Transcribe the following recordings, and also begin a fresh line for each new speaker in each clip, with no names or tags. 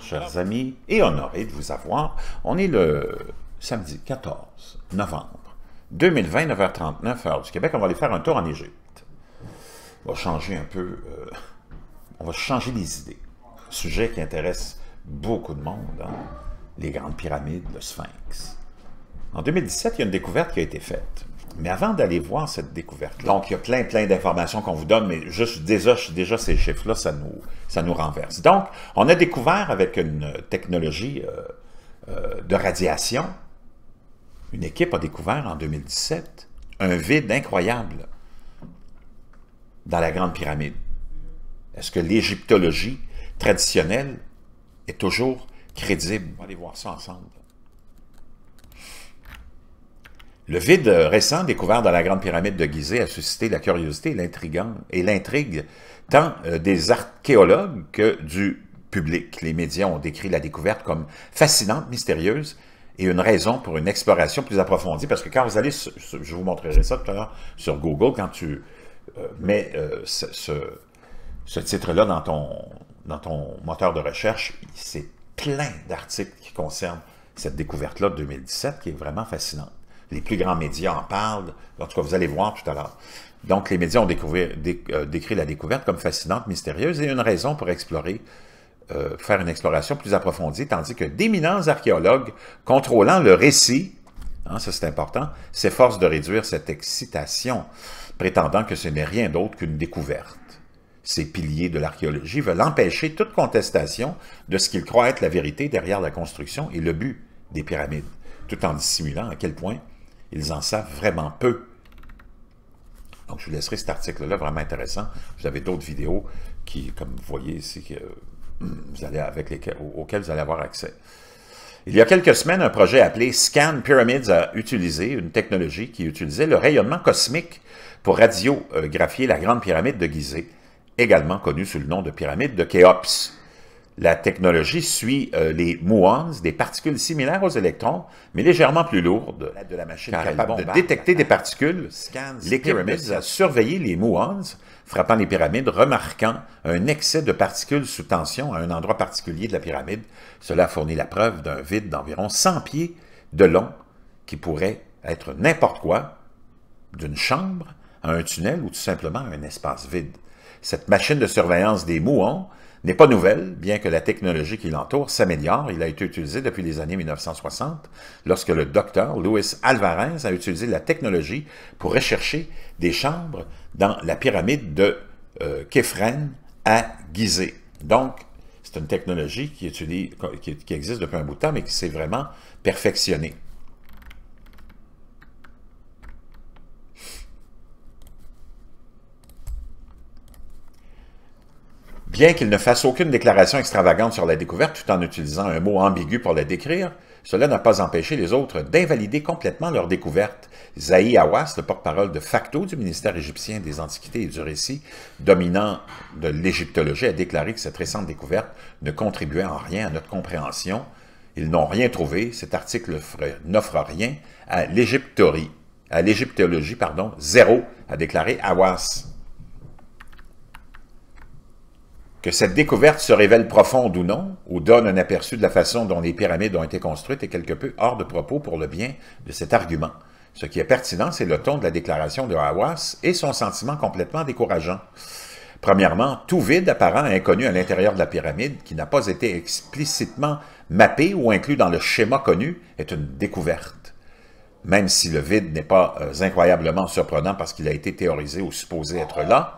chers amis, et honoré de vous avoir. On est le samedi 14 novembre 2020, 9h39, heure du Québec. On va aller faire un tour en Égypte. On va changer un peu, euh, on va changer les idées. Sujet qui intéresse beaucoup de monde, hein. les grandes pyramides, le sphinx. En 2017, il y a une découverte qui a été faite. Mais avant d'aller voir cette découverte, donc il y a plein, plein d'informations qu'on vous donne, mais juste déjà, ces chiffres-là, ça nous, ça nous renverse. Donc, on a découvert avec une technologie euh, euh, de radiation, une équipe a découvert en 2017 un vide incroyable dans la Grande Pyramide. Est-ce que l'égyptologie traditionnelle est toujours crédible? On va aller voir ça ensemble. Le vide récent découvert dans la Grande Pyramide de Gizeh a suscité la curiosité et l'intrigue tant euh, des archéologues que du public. Les médias ont décrit la découverte comme fascinante, mystérieuse et une raison pour une exploration plus approfondie. Parce que quand vous allez, je vous montrerai ça tout à l'heure sur Google, quand tu euh, mets euh, ce, titre-là dans ton, dans ton moteur de recherche, c'est plein d'articles qui concernent cette découverte-là de 2017 qui est vraiment fascinante. Les plus grands médias en parlent. En tout cas, vous allez voir tout à l'heure. Donc, les médias ont euh, décrit la découverte comme fascinante, mystérieuse et une raison pour explorer, euh, faire une exploration plus approfondie, tandis que d'éminents archéologues contrôlant le récit, hein, ça c'est important, s'efforcent de réduire cette excitation, prétendant que ce n'est rien d'autre qu'une découverte. Ces piliers de l'archéologie veulent empêcher toute contestation de ce qu'ils croient être la vérité derrière la construction et le but des pyramides, tout en dissimulant à quel point ils en savent vraiment peu. Donc, je vous laisserai cet article-là vraiment intéressant. Vous avez d'autres vidéos qui, comme vous voyez ici, hmm, vous allez, avec auxquelles vous allez avoir accès. Il y a quelques semaines, un projet appelé Scan Pyramids a utilisé une technologie qui utilisait le rayonnement cosmique pour radiographier la Grande Pyramide de Gizeh, également connue sous le nom de Pyramide de Khéops la technologie suit euh, les muons, des particules similaires aux électrons, mais légèrement plus lourdes. De la machine capable de détecter des particules, l'équipe a surveillé les muons, frappant les pyramides, remarquant un excès de particules sous tension à un endroit particulier de la pyramide. Cela a fourni la preuve d'un vide d'environ 100 pieds de long qui pourrait être n'importe quoi, d'une chambre à un tunnel ou tout simplement un espace vide. Cette machine de surveillance des muons n'est pas nouvelle, bien que la technologie qui l'entoure s'améliore. Il a été utilisé depuis les années 1960, lorsque le docteur Louis Alvarez a utilisé la technologie pour rechercher des chambres dans la pyramide de euh, à Gizeh. Donc, c'est une technologie qui, qui, existe depuis un bout de temps, mais qui s'est vraiment perfectionnée. Bien qu'il ne fasse aucune déclaration extravagante sur la découverte tout en utilisant un mot ambigu pour la décrire, cela n'a pas empêché les autres d'invalider complètement leur découverte. Zahi Awas, le porte-parole de facto du ministère égyptien des Antiquités et du Récit, dominant de l'égyptologie, a déclaré que cette récente découverte ne contribuait en rien à notre compréhension. Ils n'ont rien trouvé, cet article n'offre rien à l'égyptologie, pardon, zéro, a déclaré Awas. Que cette découverte se révèle profonde ou non, ou donne un aperçu de la façon dont les pyramides ont été construites est quelque peu hors de propos pour le bien de cet argument. Ce qui est pertinent, c'est le ton de la déclaration de Hawass et son sentiment complètement décourageant. Premièrement, tout vide apparent inconnu à l'intérieur de la pyramide, qui n'a pas été explicitement mappé ou inclus dans le schéma connu, est une découverte. Même si le vide n'est pas euh, incroyablement surprenant parce qu'il a été théorisé ou supposé être là,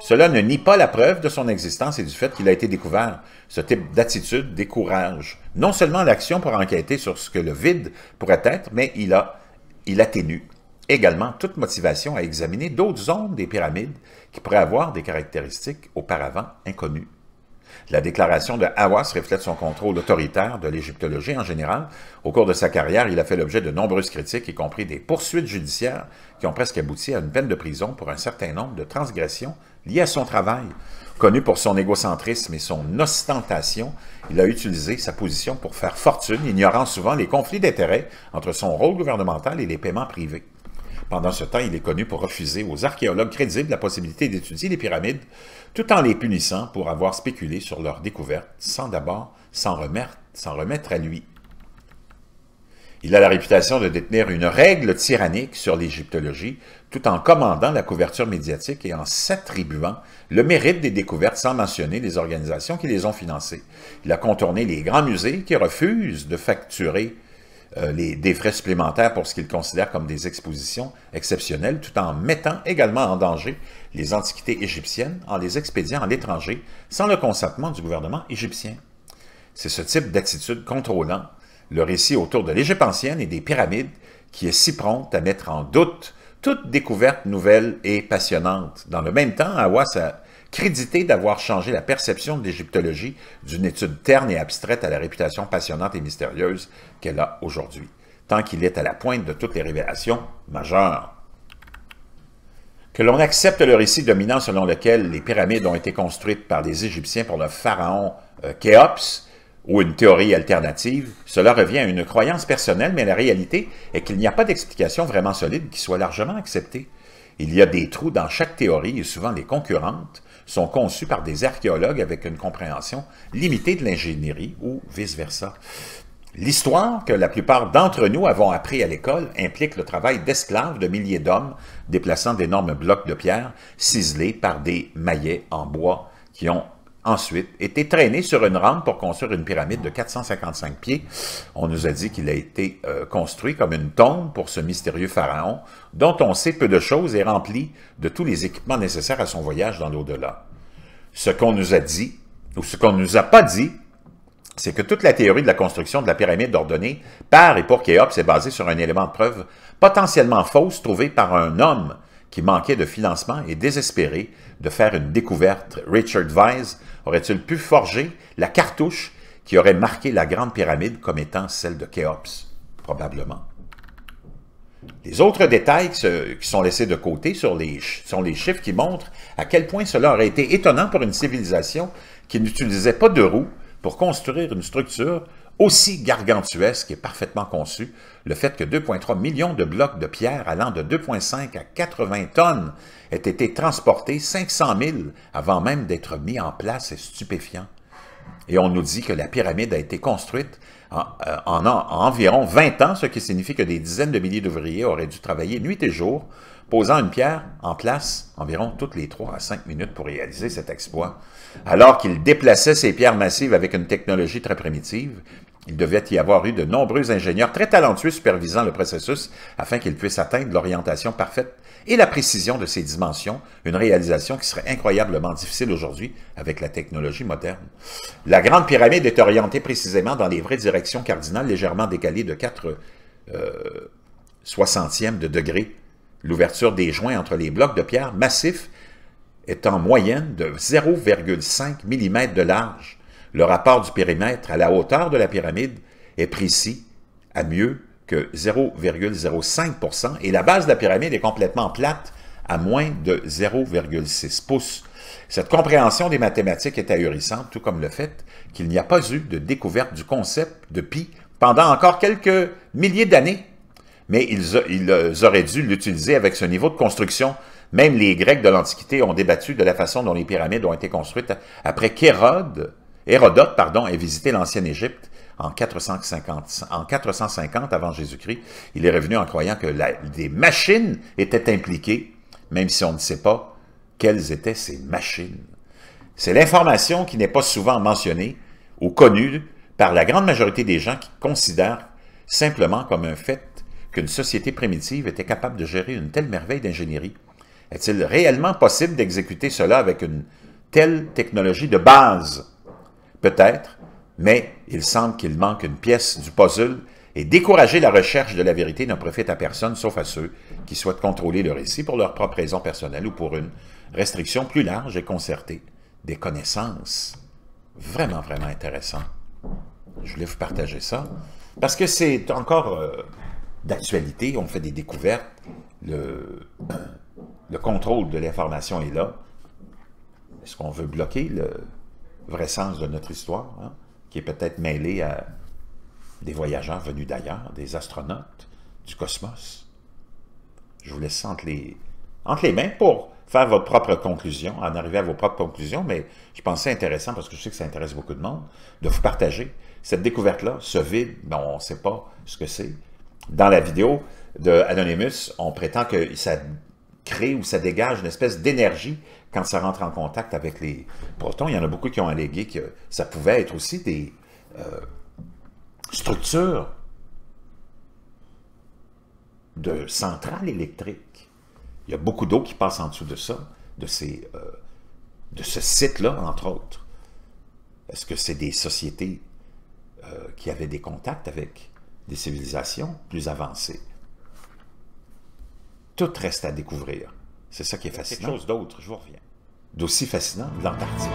cela ne nie pas la preuve de son existence et du fait qu'il a été découvert. Ce type d'attitude décourage non seulement l'action pour enquêter sur ce que le vide pourrait être, mais il, a, il atténue également toute motivation à examiner d'autres zones des pyramides qui pourraient avoir des caractéristiques auparavant inconnues. La déclaration de Hawass reflète son contrôle autoritaire de l'égyptologie en général. Au cours de sa carrière, il a fait l'objet de nombreuses critiques, y compris des poursuites judiciaires qui ont presque abouti à une peine de prison pour un certain nombre de transgressions liées à son travail. Connu pour son égocentrisme et son ostentation, il a utilisé sa position pour faire fortune, ignorant souvent les conflits d'intérêts entre son rôle gouvernemental et les paiements privés. Pendant ce temps, il est connu pour refuser aux archéologues crédibles la possibilité d'étudier les pyramides tout en les punissant pour avoir spéculé sur leurs découvertes sans d'abord s'en remettre à lui. Il a la réputation de détenir une règle tyrannique sur l'égyptologie, tout en commandant la couverture médiatique et en s'attribuant le mérite des découvertes sans mentionner les organisations qui les ont financées. Il a contourné les grands musées qui refusent de facturer euh, les, des frais supplémentaires pour ce qu'ils considèrent comme des expositions exceptionnelles, tout en mettant également en danger les antiquités égyptiennes en les expédiant à l'étranger sans le consentement du gouvernement égyptien. C'est ce type d'attitude contrôlant le récit autour de l'Égypte ancienne et des pyramides qui est si prompte à mettre en doute toute découverte nouvelle et passionnante. Dans le même temps, Awas crédité d'avoir changé la perception de l'égyptologie d'une étude terne et abstraite à la réputation passionnante et mystérieuse qu'elle a aujourd'hui, tant qu'il est à la pointe de toutes les révélations majeures. Que l'on accepte le récit dominant selon lequel les pyramides ont été construites par les Égyptiens pour le pharaon euh, Khéops, ou une théorie alternative, cela revient à une croyance personnelle, mais la réalité est qu'il n'y a pas d'explication vraiment solide qui soit largement acceptée. Il y a des trous dans chaque théorie et souvent des concurrentes, sont conçus par des archéologues avec une compréhension limitée de l'ingénierie ou vice-versa. L'histoire que la plupart d'entre nous avons appris à l'école implique le travail d'esclaves de milliers d'hommes déplaçant d'énormes blocs de pierre ciselés par des maillets en bois qui ont ensuite était traîné sur une rampe pour construire une pyramide de 455 pieds. On nous a dit qu'il a été euh, construit comme une tombe pour ce mystérieux pharaon, dont on sait peu de choses et rempli de tous les équipements nécessaires à son voyage dans l'au-delà. Ce qu'on nous a dit, ou ce qu'on ne nous a pas dit, c'est que toute la théorie de la construction de la pyramide ordonnée par et pour Khéops est basée sur un élément de preuve potentiellement fausse trouvé par un homme qui manquait de financement et désespéré de faire une découverte, Richard Weiss aurait-il pu forger la cartouche qui aurait marqué la Grande Pyramide comme étant celle de Khéops Probablement. Les autres détails qui sont laissés de côté sur les, sont les chiffres qui montrent à quel point cela aurait été étonnant pour une civilisation qui n'utilisait pas de roues pour construire une structure aussi gargantuesque et parfaitement conçu, le fait que 2,3 millions de blocs de pierre allant de 2,5 à 80 tonnes aient été transportés 500 000 avant même d'être mis en place est stupéfiant. Et on nous dit que la pyramide a été construite en, euh, en environ 20 ans, ce qui signifie que des dizaines de milliers d'ouvriers auraient dû travailler nuit et jour, posant une pierre en place environ toutes les 3 à 5 minutes pour réaliser cet exploit. Alors qu'ils déplaçaient ces pierres massives avec une technologie très primitive, il devait y avoir eu de nombreux ingénieurs très talentueux supervisant le processus afin qu'il puisse atteindre l'orientation parfaite et la précision de ses dimensions, une réalisation qui serait incroyablement difficile aujourd'hui avec la technologie moderne. La Grande Pyramide est orientée précisément dans les vraies directions cardinales légèrement décalées de 4 euh, soixantièmes de degré. L'ouverture des joints entre les blocs de pierre massifs est en moyenne de 0,5 mm de large. Le rapport du périmètre à la hauteur de la pyramide est précis à mieux que 0,05 et la base de la pyramide est complètement plate à moins de 0,6 pouces. Cette compréhension des mathématiques est ahurissante, tout comme le fait qu'il n'y a pas eu de découverte du concept de pi pendant encore quelques milliers d'années. Mais ils, euh, auraient dû l'utiliser avec ce niveau de construction. Même les Grecs de l'Antiquité ont débattu de la façon dont les pyramides ont été construites après qu'Hérode Hérodote, pardon, a visité l'ancienne Égypte en 450, en 450 avant Jésus-Christ. Il est revenu en croyant que des machines étaient impliquées, même si on ne sait pas quelles étaient ces machines. C'est l'information qui n'est pas souvent mentionnée ou connue par la grande majorité des gens qui considèrent simplement comme un fait qu'une société primitive était capable de gérer une telle merveille d'ingénierie. Est-il réellement possible d'exécuter cela avec une telle technologie de base Peut-être, mais il semble qu'il manque une pièce du puzzle et décourager la recherche de la vérité ne profite à personne sauf à ceux qui souhaitent contrôler le récit pour leur propre raison personnelle ou pour une restriction plus large et concertée des connaissances. Vraiment, vraiment intéressant. Je voulais vous partager ça parce que c'est encore euh, d'actualité, on fait des découvertes, le contrôle de l'information est là. Est-ce qu'on veut bloquer le, vrai sens de notre histoire, hein, qui est peut-être mêlé à des voyageurs venus d'ailleurs, des astronautes, du cosmos. Je vous laisse entre les, entre les mains pour faire votre propre conclusion, en arriver à vos propres conclusions, mais je pense c'est intéressant, parce que je sais que ça intéresse beaucoup de monde, de vous partager cette découverte-là, ce vide, dont on ne sait pas ce que c'est. Dans la vidéo de Anonymous, on prétend que ça crée ou ça dégage une espèce d'énergie quand ça rentre en contact avec les protons. Il y en a beaucoup qui ont allégué que ça pouvait être aussi des euh, structures de centrales électriques. Il y a beaucoup d'eau qui passe en dessous de ça, de, ces, euh, de ce site-là, entre autres. Est-ce que c'est des sociétés euh, qui avaient des contacts avec des civilisations plus avancées? Tout reste à découvrir. C'est ça qui est fascinant. Quelque chose d'autre, je vous reviens. D'aussi fascinant, l'Antarctique.